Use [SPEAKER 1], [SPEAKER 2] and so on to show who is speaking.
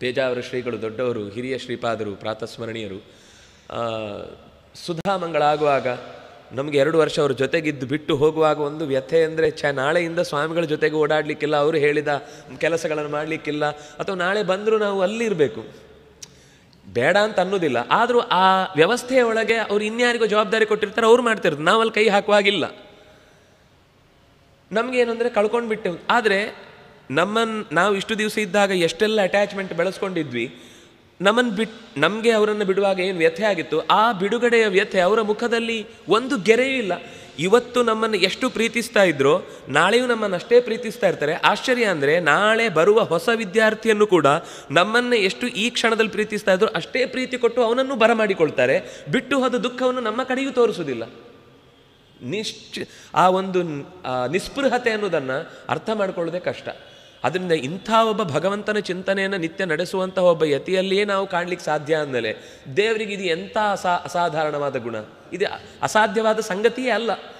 [SPEAKER 1] ಪೇಜಾವರ ಶ್ರೀಗಳು ದೊಡ್ಡವರು ಹಿರಿಯ ಶ್ರೀಪಾದರು ಪ್ರಾತಸ್ಮರಣೀಯರು ಸುಧಾಮಂಗಳಾಗುವಾಗ ನಮಗೆ ಎರಡು ವರ್ಷ ಅವ್ರ ಜೊತೆಗಿದ್ದು ಬಿಟ್ಟು ಹೋಗುವಾಗ ಒಂದು ವ್ಯಥೆ ಅಂದರೆ ಚ ನಾಳೆಯಿಂದ ಸ್ವಾಮಿಗಳ ಜೊತೆಗೆ ಓಡಾಡಲಿಕ್ಕಿಲ್ಲ ಅವರು ಹೇಳಿದ ಕೆಲಸಗಳನ್ನು ಮಾಡಲಿಕ್ಕಿಲ್ಲ ಅಥವಾ ನಾಳೆ ಬಂದರೂ ನಾವು ಅಲ್ಲಿರಬೇಕು ಬೇಡ ಅಂತ ಅನ್ನೋದಿಲ್ಲ ಆದರೂ ಆ ವ್ಯವಸ್ಥೆಯ ಒಳಗೆ ಅವ್ರು ಇನ್ಯಾರಿಗೂ ಜವಾಬ್ದಾರಿ ಕೊಟ್ಟಿರ್ತಾರೆ ಅವ್ರು ಮಾಡ್ತಿರ್ತಾರೆ ನಾವಲ್ಲಿ ಕೈ ಹಾಕುವಾಗಿಲ್ಲ ನಮಗೇನು ಅಂದರೆ ಕಳ್ಕೊಂಡು ಬಿಟ್ಟೆವು ಆದರೆ ನಮ್ಮನ್ನು ನಾವು ಇಷ್ಟು ದಿವಸ ಇದ್ದಾಗ ಎಷ್ಟೆಲ್ಲ ಅಟ್ಯಾಚ್ಮೆಂಟ್ ಬೆಳೆಸ್ಕೊಂಡಿದ್ವಿ ನಮ್ಮನ್ನು ಬಿಟ್ ನಮಗೆ ಅವರನ್ನು ಬಿಡುವಾಗ ಏನು ವ್ಯಥೆ ಆಗಿತ್ತು ಆ ಬಿಡುಗಡೆಯ ವ್ಯಥೆ ಅವರ ಮುಖದಲ್ಲಿ ಒಂದು ಗೆರೆಯೂ ಇಲ್ಲ ಇವತ್ತು ನಮ್ಮನ್ನು ಎಷ್ಟು ಪ್ರೀತಿಸ್ತಾ ಇದ್ರೋ ನಾಳೆಯೂ ನಮ್ಮನ್ನು ಅಷ್ಟೇ ಪ್ರೀತಿಸ್ತಾ ಇರ್ತಾರೆ ಆಶ್ಚರ್ಯ ಅಂದರೆ ನಾಳೆ ಬರುವ ಹೊಸ ವಿದ್ಯಾರ್ಥಿಯನ್ನು ಕೂಡ ನಮ್ಮನ್ನು ಎಷ್ಟು ಈ ಕ್ಷಣದಲ್ಲಿ ಪ್ರೀತಿಸ್ತಾ ಇದ್ರು ಅಷ್ಟೇ ಪ್ರೀತಿ ಕೊಟ್ಟು ಅವನನ್ನು ಬರಮಾಡಿಕೊಳ್ತಾರೆ ಬಿಟ್ಟು ಹೋದ ದುಃಖವನ್ನು ನಮ್ಮ ಕಡೆಯೂ ತೋರಿಸೋದಿಲ್ಲ ನಿಶ್ಚ ಆ ಒಂದು ನಿಸ್ಪೃಹತೆ ಅನ್ನೋದನ್ನು ಅರ್ಥ ಮಾಡಿಕೊಳ್ಳೋದೇ ಕಷ್ಟ ಅದರಿಂದ ಇಂಥ ಒಬ್ಬ ಭಗವಂತನ ಚಿಂತನೆಯನ್ನು ನಿತ್ಯ ನಡೆಸುವಂತಹ ಒಬ್ಬ ಯತಿಯಲ್ಲಿಯೇ ನಾವು ಕಾಣಲಿಕ್ಕೆ ಸಾಧ್ಯ ಅಂದಮೇಲೆ ದೇವರಿಗೆ ಇದು ಎಂಥ ಅಸಾ ಅಸಾಧಾರಣವಾದ ಗುಣ ಇದು ಅಸಾಧ್ಯವಾದ ಸಂಗತಿಯೇ ಅಲ್ಲ